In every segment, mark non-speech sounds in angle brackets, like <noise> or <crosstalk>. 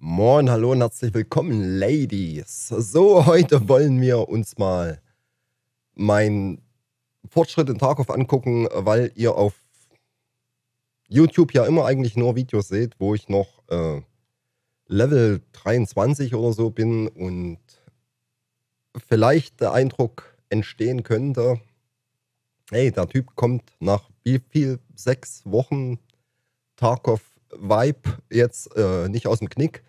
Moin, hallo und herzlich willkommen, Ladies. So, heute wollen wir uns mal meinen Fortschritt in Tarkov angucken, weil ihr auf YouTube ja immer eigentlich nur Videos seht, wo ich noch äh, Level 23 oder so bin und vielleicht der Eindruck entstehen könnte, hey, der Typ kommt nach wie viel? Sechs Wochen Tarkov Vibe jetzt äh, nicht aus dem Knick.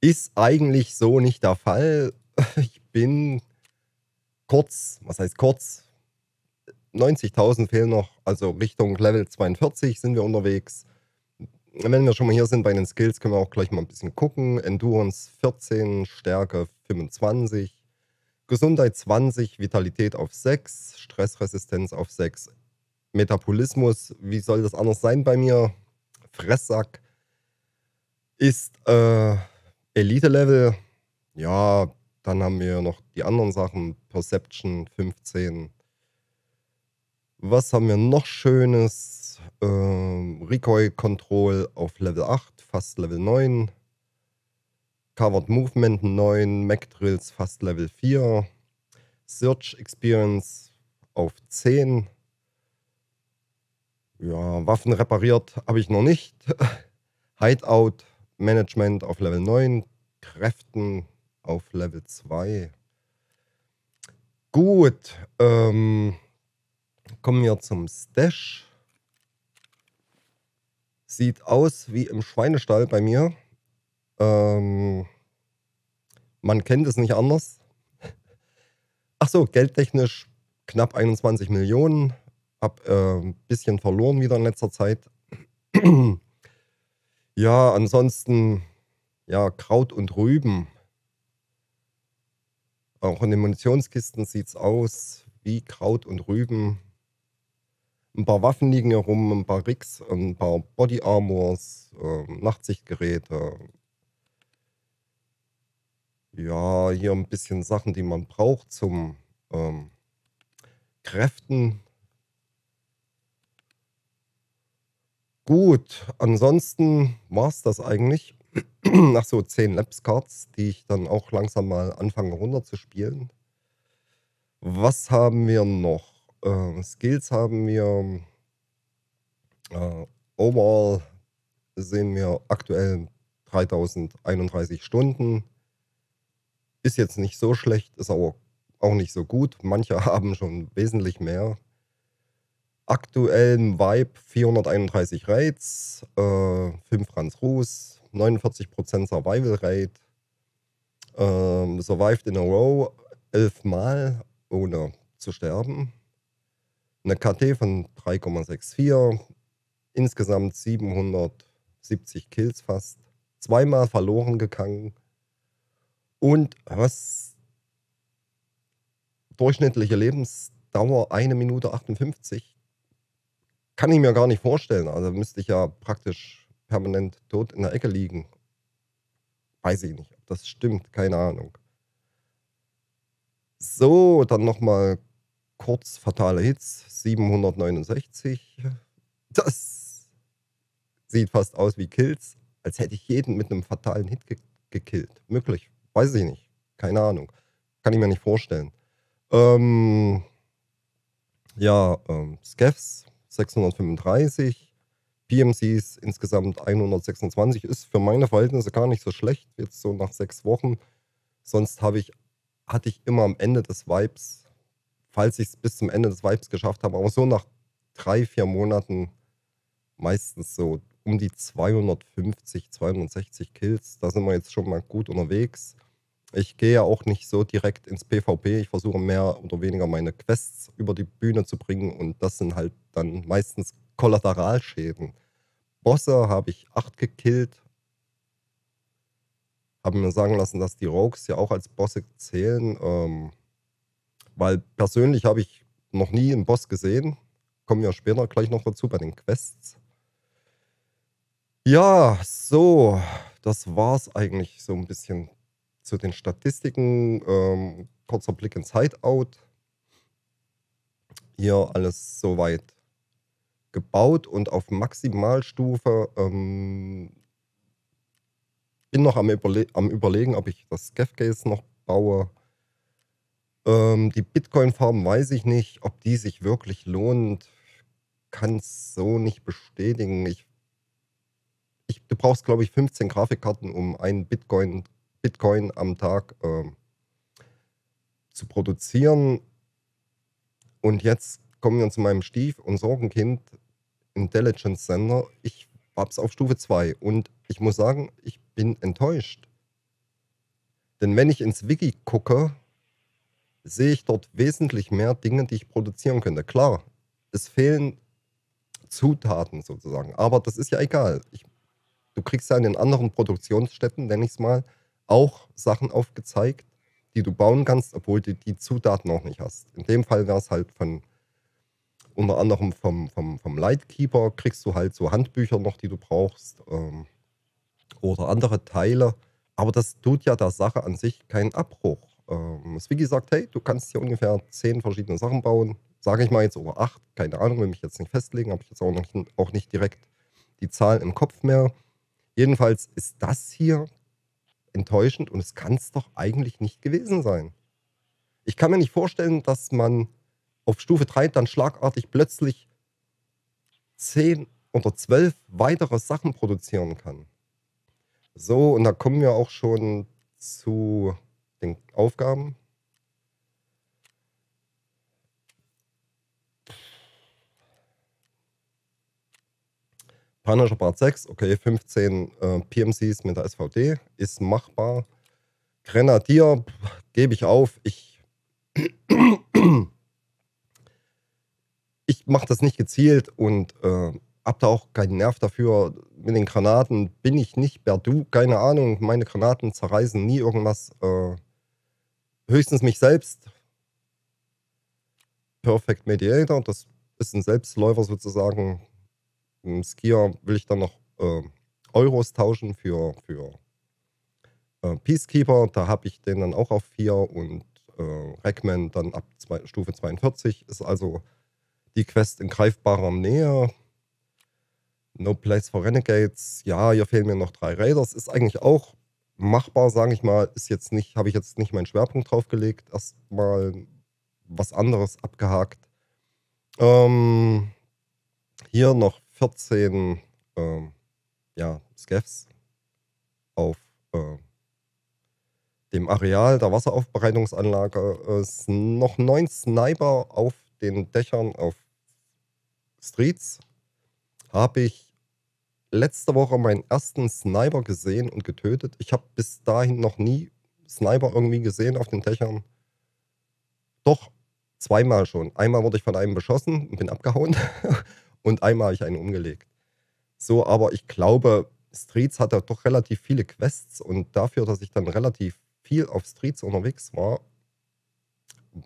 Ist eigentlich so nicht der Fall. <laughs> Ich bin kurz, was heißt kurz? 90.000 fehlen noch, also Richtung Level 42 sind wir unterwegs. Wenn wir schon mal hier sind bei den Skills, können wir auch gleich mal ein bisschen gucken. Endurance 14, Stärke 25, Gesundheit 20, Vitalität auf 6, Stressresistenz auf 6, Metabolismus, wie soll das anders sein bei mir? Fresssack ist äh, Elite-Level, ja, dann haben wir noch die anderen Sachen, Perception 15. Was haben wir noch Schönes? Ähm, Recoil Control auf Level 8, fast Level 9. Covered Movement 9, Mac Drills fast Level 4. Search Experience auf 10. Ja, Waffen repariert habe ich noch nicht. <laughs> Hideout Management auf Level 9, Kräften auf Level 2. Gut, ähm, kommen wir zum Stash. Sieht aus wie im Schweinestall bei mir. Ähm, man kennt es nicht anders. <laughs> Ach so, geldtechnisch knapp 21 Millionen. Hab äh, ein äh, bisschen verloren wieder in letzter Zeit. <clears throat> Ja, ansonsten, ja, Kraut und Rüben. Auch in den Munitionskisten sieht es aus wie Kraut und Rüben. Ein paar Waffen liegen herum, ein paar Rigs, ein paar Body Armors, äh, Nachtsichtgeräte. Ja, hier ein bisschen Sachen, die man braucht zum ähm, Kräften. Gut, ansonsten war es das eigentlich. Nach <clears throat> so zehn Labs-Cards, die ich dann auch langsam mal anfange runterzuspielen. Was haben wir noch? Äh, Skills haben wir. Äh, overall sehen wir aktuell 3031 Stunden. Ist jetzt nicht so schlecht, ist aber auch nicht so gut. Manche <laughs> haben schon wesentlich mehr aktuellen Vibe 431 Raids, äh, 5 Franz Ruß, 49% Survival Rate, äh, survived in a row 11 Mal ohne zu sterben, eine KT von 3,64, insgesamt 770 Kills fast, zweimal verloren gegangen und was durchschnittliche Lebensdauer 1 Minute 58, kann ich mir gar nicht vorstellen. Also müsste ich ja praktisch permanent tot in der Ecke liegen. Weiß ich nicht, ob das stimmt, keine Ahnung. So, dann nochmal kurz fatale Hits, 769. Das sieht fast aus wie Kills, als hätte ich jeden mit einem fatalen Hit ge gekillt. Möglich, weiß ich nicht, keine Ahnung. Kann ich mir nicht vorstellen. Ähm, ja, ähm, Skeffs 635. PMCs insgesamt 126 ist für meine Verhältnisse gar nicht so schlecht, jetzt so nach sechs Wochen. Sonst habe ich, hatte ich immer am Ende des Vibes, falls ich es bis zum Ende des Vibes geschafft habe, aber so nach drei, vier Monaten meistens so um die 250, 260 Kills. Da sind wir jetzt schon mal gut unterwegs. Ich gehe ja auch nicht so direkt ins PvP. Ich versuche mehr oder weniger meine Quests über die Bühne zu bringen und das sind halt dann meistens Kollateralschäden. Bosse habe ich acht gekillt. Haben mir sagen lassen, dass die Rogues ja auch als Bosse zählen. Ähm, weil persönlich habe ich noch nie einen Boss gesehen. Kommen wir später gleich noch dazu bei den Quests. Ja, so, das war es eigentlich so ein bisschen zu den Statistiken, ähm, kurzer Blick ins Hideout. Hier alles soweit gebaut und auf Maximalstufe ähm, bin noch am, Überle am, überlegen, ob ich das Scafcase noch baue. Ähm, die bitcoin farben weiß ich nicht, ob die sich wirklich lohnt. Kann es so nicht bestätigen. Ich, ich, du brauchst, glaube ich, 15 Grafikkarten, um einen Bitcoin Bitcoin am Tag äh, zu produzieren. Und jetzt kommen wir zu meinem Stief- und Sorgenkind, Intelligence Center. Ich hab's auf Stufe 2 und ich muss sagen, ich bin enttäuscht. Denn wenn ich ins Wiki gucke, sehe ich dort wesentlich mehr Dinge, die ich produzieren könnte. Klar, es fehlen Zutaten sozusagen, aber das ist ja egal. Ich, du kriegst ja in den anderen Produktionsstätten, nenne ich es mal, auch Sachen aufgezeigt, die du bauen kannst, obwohl du die Zutaten noch nicht hast. In dem Fall wäre es halt von unter anderem vom, vom, vom Lightkeeper kriegst du halt so Handbücher noch, die du brauchst ähm, oder andere Teile. Aber das tut ja der Sache an sich keinen Abbruch. Ähm, Wiki sagt, hey, du kannst hier ungefähr zehn verschiedene Sachen bauen. Sage ich mal jetzt oder acht, keine Ahnung, will mich jetzt nicht festlegen, habe ich jetzt auch nicht, auch nicht direkt die Zahl im Kopf mehr. Jedenfalls ist das hier enttäuschend und es kann es doch eigentlich nicht gewesen sein. Ich kann mir nicht vorstellen, dass man auf Stufe 3 dann schlagartig plötzlich 10 oder 12 weitere Sachen produzieren kann. So, und da kommen wir auch schon zu den Aufgaben. Panischer Part 6, okay, 15 äh, PMCs mit der SVD ist machbar. Grenadier gebe ich auf. Ich, ich mache das nicht gezielt und äh, habe da auch keinen Nerv dafür. Mit den Granaten bin ich nicht Berdu, keine Ahnung. Meine Granaten zerreißen nie irgendwas. Äh, höchstens mich selbst. Perfect Mediator, das ist ein Selbstläufer sozusagen im Skier will ich dann noch äh, Euros tauschen für, für äh, Peacekeeper. Da habe ich den dann auch auf 4 und äh, Rackman dann ab zwei, Stufe 42. Ist also die Quest in greifbarer Nähe. No Place for Renegades. Ja, hier fehlen mir noch drei Raiders. Ist eigentlich auch machbar, sage ich mal. Ist jetzt nicht, habe ich jetzt nicht meinen Schwerpunkt drauf gelegt. Erstmal was anderes abgehakt. Ähm, hier noch 14 ähm, ja, Skeffs auf äh, dem Areal der Wasseraufbereitungsanlage. Äh, noch neun Sniper auf den Dächern auf Streets. Habe ich letzte Woche meinen ersten Sniper gesehen und getötet. Ich habe bis dahin noch nie Sniper irgendwie gesehen auf den Dächern. Doch, zweimal schon. Einmal wurde ich von einem beschossen und bin abgehauen. <laughs> und einmal habe ich einen umgelegt. So, aber ich glaube, Streets hatte doch relativ viele Quests und dafür, dass ich dann relativ viel auf Streets unterwegs war,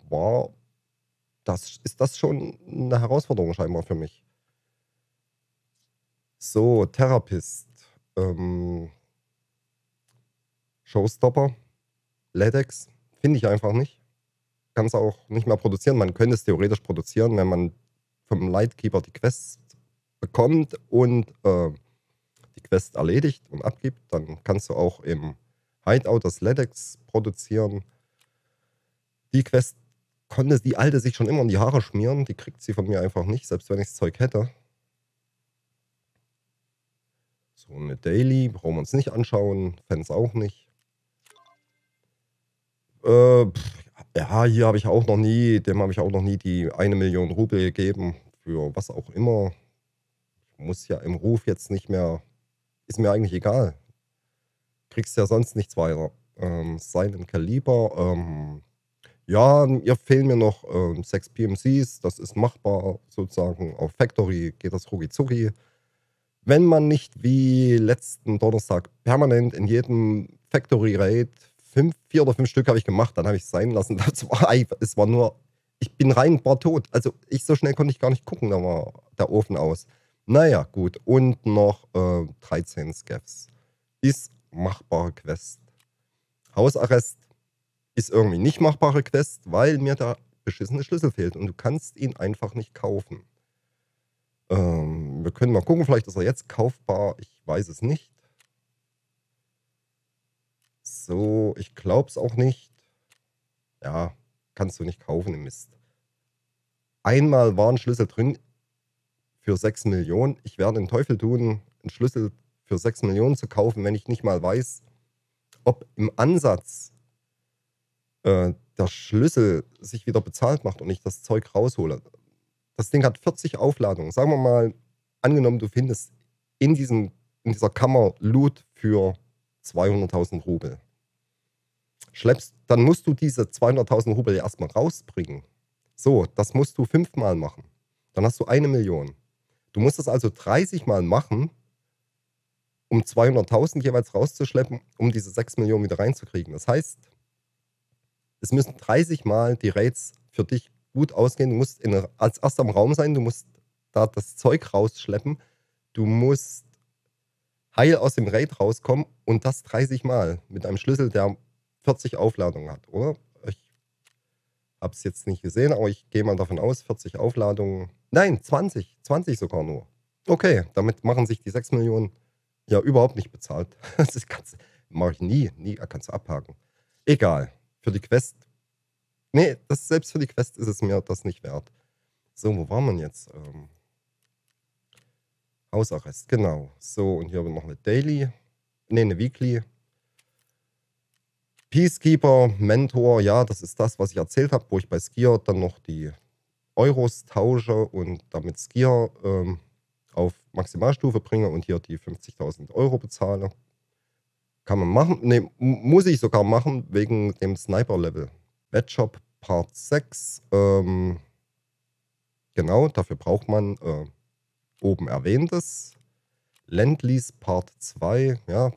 war das, ist das schon eine Herausforderung scheinbar für mich. So, Therapist, ähm, Showstopper, LEDEX, finde ich einfach nicht. Kann es auch nicht mehr produzieren. Man könnte es theoretisch produzieren, wenn man vom Lightkeeper die Quest bekommt und äh, die Quest erledigt und abgibt, dann kannst du auch im Hideout das LEDEX produzieren. Die Quest konnte die alte sich schon immer in die Haare schmieren, die kriegt sie von mir einfach nicht, selbst wenn ich das Zeug hätte. So eine Daily brauchen wir uns nicht anschauen, Fans auch nicht. Äh, pff, ja, hier habe ich auch noch nie, dem habe ich auch noch nie die eine Million Rubel gegeben, für was auch immer. muss ja im Ruf jetzt nicht mehr, ist mir eigentlich egal. Kriegst ja sonst nichts weiter. Ähm, seinen Kaliber, ähm, ja, ihr fehlen mir noch ähm, sechs PMCs, das ist machbar sozusagen. Auf Factory geht das rucki wenn man nicht wie letzten Donnerstag permanent in jedem Factory Raid fünf, vier oder fünf Stück habe ich gemacht, dann habe ich es sein lassen. <laughs> Das war, es war nur, ich bin rein, war tot. Also ich so schnell konnte ich gar nicht gucken, da war der Ofen aus. Naja, gut. Und noch äh, 13 Scaffs. Ist machbare Quest. Hausarrest ist irgendwie nicht machbare Quest, weil mir der beschissene Schlüssel fehlt und du kannst ihn einfach nicht kaufen. Ähm, wir können mal gucken, vielleicht ist er jetzt kaufbar. Ich weiß es nicht so. Ich glaub's auch nicht. Ja, kannst du nicht kaufen im Mist. Einmal war ein Schlüssel drin für 6 Millionen. Ich werde den Teufel tun, einen Schlüssel für 6 Millionen zu kaufen, wenn ich nicht mal weiß, ob im Ansatz äh, der Schlüssel sich wieder bezahlt macht und ich das Zeug raushole. Das Ding hat 40 Aufladungen. Sagen wir mal, angenommen, du findest in, diesem, in dieser Kammer Loot für 200.000 Rubel schleppst, dann musst du diese 200.000 Rubel erstmal rausbringen. So, das musst du fünfmal machen. Dann hast du eine Million. Du musst das also 30 Mal machen, um 200.000 jeweils rauszuschleppen, um diese 6 Millionen wieder reinzukriegen. Das heißt, es müssen 30 Mal die Rates für dich gut ausgehen. Du musst in, als erster im Raum sein, du musst da das Zeug rausschleppen, du musst heil aus dem Raid rauskommen und das 30 Mal mit einem Schlüssel, der 40 Aufladungen hat, oder? Ich habe es jetzt nicht gesehen, aber ich gehe mal davon aus, 40 Aufladungen. Nein, 20, 20 sogar nur. Okay, damit machen sich die 6 Millionen ja überhaupt nicht bezahlt. <laughs> Das mache ich nie, nie, kannst du abhaken. Egal, für die Quest. Nee, das, selbst für die Quest ist es mir das nicht wert. So, wo war man jetzt? Ähm, Hausarrest, genau. So, und hier haben wir noch eine Daily, nee, eine Weekly. Peacekeeper, Mentor, ja, das ist das, was ich erzählt habe, wo ich bei Skier dann noch die Euros tausche und damit Skier ähm, auf Maximalstufe bringe und hier die 50.000 Euro bezahle. Kann man machen, nee, muss ich sogar machen, wegen dem Sniper-Level. Webshop Part 6, ähm, genau, dafür braucht man äh, oben erwähntes. Landlease Part 2, ja,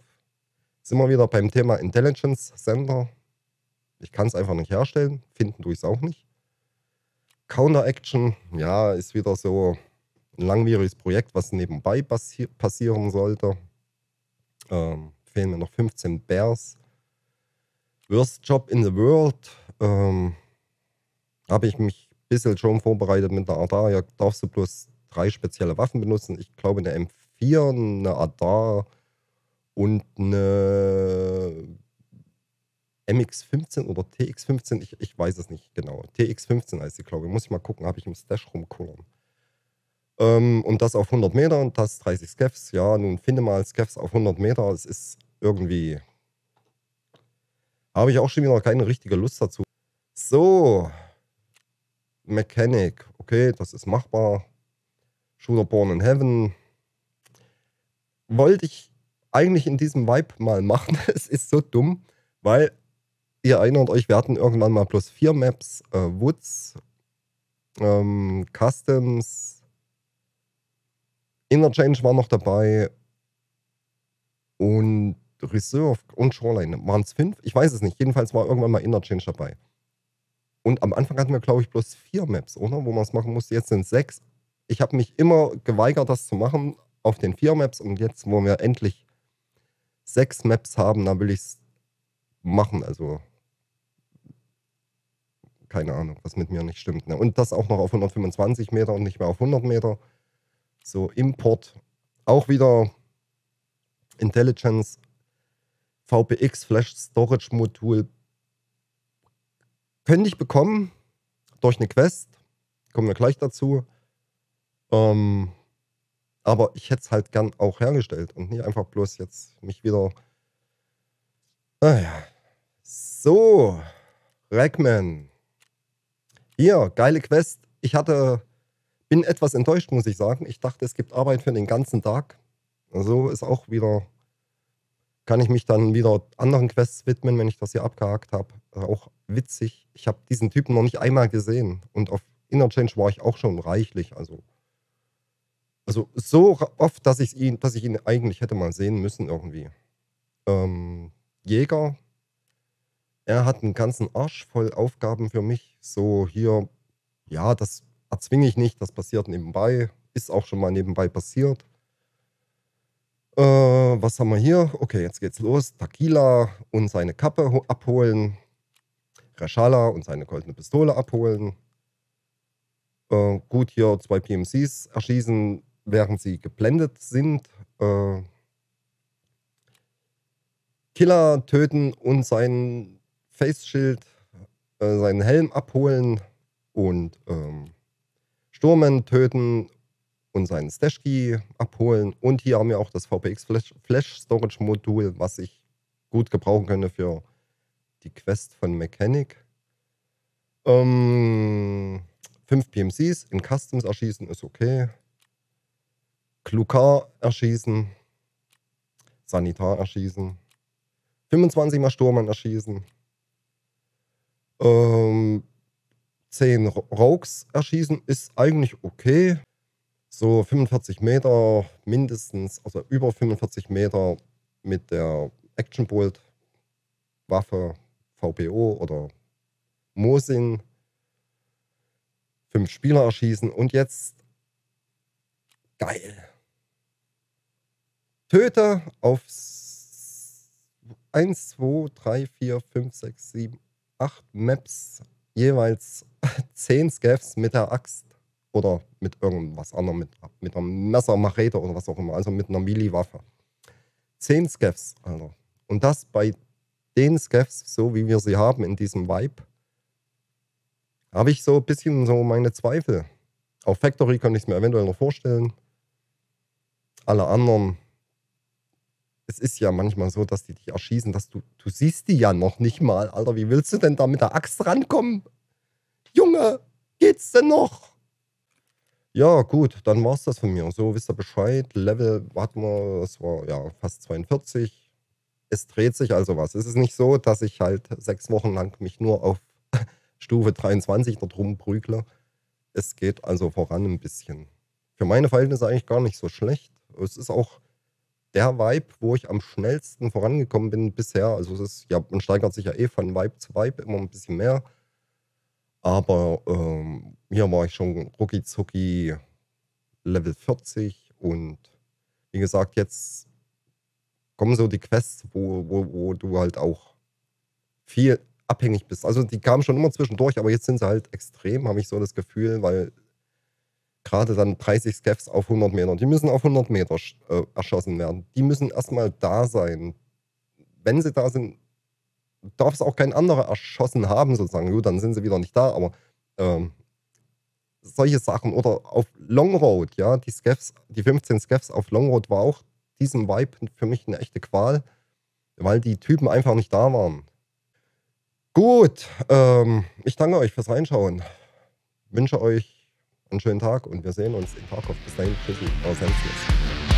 sind wir wieder beim Thema Intelligence Center. Ich kann es einfach nicht herstellen, finden tue ich es auch nicht. Counteraction, ja, ist wieder so ein langwieriges Projekt, was nebenbei passi passieren sollte. Ähm, fehlen mir noch 15 Bears. Worst Job in the World. Ähm, Habe ich mich ein bisschen schon vorbereitet mit der Adar. Ja, Darfst du bloß drei spezielle Waffen benutzen? Ich glaube, eine M4, eine Adar und eine MX15 oder TX15, ich, ich weiß es nicht genau. TX15 heißt die, glaube ich. Muss ich mal gucken, habe ich im Stash rumkullern. Ähm, und das auf 100 Meter und das 30 Skeffs. Ja, nun finde mal Skeffs auf 100 Meter. Es ist irgendwie. Habe ich auch schon wieder keine richtige Lust dazu. So. Mechanic. Okay, das ist machbar. Shooter Born in Heaven. Wollte ich eigentlich in diesem Vibe mal machen. <laughs> Es ist so dumm, weil ihr erinnert euch, wir hatten irgendwann mal plus vier Maps, äh, Woods, ähm, Customs, Interchange war noch dabei und Reserve und Shoreline. Waren es fünf? Ich weiß es nicht. Jedenfalls war irgendwann mal Interchange dabei. Und am Anfang hatten wir, glaube ich, bloß vier Maps, oder? Wo man es machen musste. Jetzt sind es sechs. Ich habe mich immer geweigert, das zu machen auf den vier Maps. Und jetzt, wo wir endlich sechs Maps haben, dann will ich es machen. Also keine Ahnung, was mit mir nicht stimmt. Ne? Und das auch noch auf 125 Meter und nicht mehr auf 100 Meter. So Import, auch wieder Intelligence, VPX, Flash Storage Modul. Könnte ich bekommen durch eine Quest. Kommen wir gleich dazu. Ähm, aber ich hätte es halt gern auch hergestellt und nicht einfach bloß jetzt mich wieder. Naja. Ah so, Rackman. Hier, geile Quest. Ich hatte, bin etwas enttäuscht, muss ich sagen. Ich dachte, es gibt Arbeit für den ganzen Tag. So also ist auch wieder, kann ich mich dann wieder anderen Quests widmen, wenn ich das hier abgehakt habe. Äh, auch witzig. Ich habe diesen Typen noch nicht einmal gesehen. Und auf Interchange war ich auch schon reichlich. Also also so oft, dass ich ihn, dass ich ihn eigentlich hätte mal sehen müssen irgendwie. Ähm, Jäger, er hat einen ganzen Arsch voll Aufgaben für mich. So hier, ja, das erzwinge ich nicht, das passiert nebenbei, ist auch schon mal nebenbei passiert. Äh, was haben wir hier? Okay, jetzt geht's los. Takila und seine Kappe abholen. Rashala und seine goldene Pistole abholen. Äh, gut, hier zwei PMCs erschießen während sie geblendet sind, äh, Killer töten und sein Face-Schild, äh, seinen Helm abholen und ähm, Sturmen töten und seinen Stashkey abholen. Und hier haben wir auch das VPX Flash, Flash Storage Modul, was ich gut gebrauchen könnte für die Quest von Mechanic. Ähm, 5 PMCs in Customs erschießen ist okay. Klukar erschießen, Sanitar erschießen, 25 Mal Sturmann erschießen, ähm, 10 Rogues erschießen ist eigentlich okay. So 45 Meter mindestens, also über 45 Meter mit der Action Bolt Waffe, VPO oder Mosin. Fünf Spieler erschießen und jetzt geil. Töter auf 1, 2, 3, 4, 5, 6, 7, 8 Maps jeweils 10 <laughs> Scavs mit der Axt oder mit irgendwas anderem, mit, mit einem Messer, Machete oder was auch immer, also mit einer mili waffe 10 Scavs, Alter. Und das bei den Scavs, so wie wir sie haben in diesem Vibe, habe ich so ein bisschen so meine Zweifel. Auf Factory könnte ich es mir eventuell noch vorstellen. Alle anderen es ist ja manchmal so, dass die dich erschießen, dass du, du siehst die ja noch nicht mal. Alter, wie willst du denn da mit der Axt rankommen? Junge, geht's denn noch? Ja, gut, dann war's das von mir. So wisst ihr Bescheid. Level, warte mal, das war ja fast 42. Es dreht sich also was. Es ist nicht so, dass ich halt sechs Wochen lang mich nur auf <laughs> Stufe 23 da drum prügle. Es geht also voran ein bisschen. Für meine Verhältnisse eigentlich gar nicht so schlecht. Es ist auch der Vibe, wo ich am schnellsten vorangekommen bin bisher. Also es ist, ja, man steigert sich ja eh von Vibe zu Vibe immer ein bisschen mehr. Aber ähm, hier war ich schon rucki zucki Level 40 und wie gesagt, jetzt kommen so die Quests, wo, wo, wo du halt auch viel abhängig bist. Also die kamen schon immer zwischendurch, aber jetzt sind sie halt extrem, habe ich so das Gefühl, weil gerade dann 30 Scaffs auf 100 Meter, die müssen auf 100 Meter äh, erschossen werden. Die müssen erstmal da sein. Wenn sie da sind, darf es auch kein anderer erschossen haben, sozusagen. Gut, dann sind sie wieder nicht da, aber ähm, solche Sachen. Oder auf Long Road, ja, die Scaffs, die 15 Scaffs auf Long Road war auch diesem Vibe für mich eine echte Qual, weil die Typen einfach nicht da waren. Gut, ähm, ich danke euch fürs Reinschauen. Wünsche euch einen schönen Tag und wir sehen uns in Kharkov. Bis dahin, tschüssi, euer Sensenus.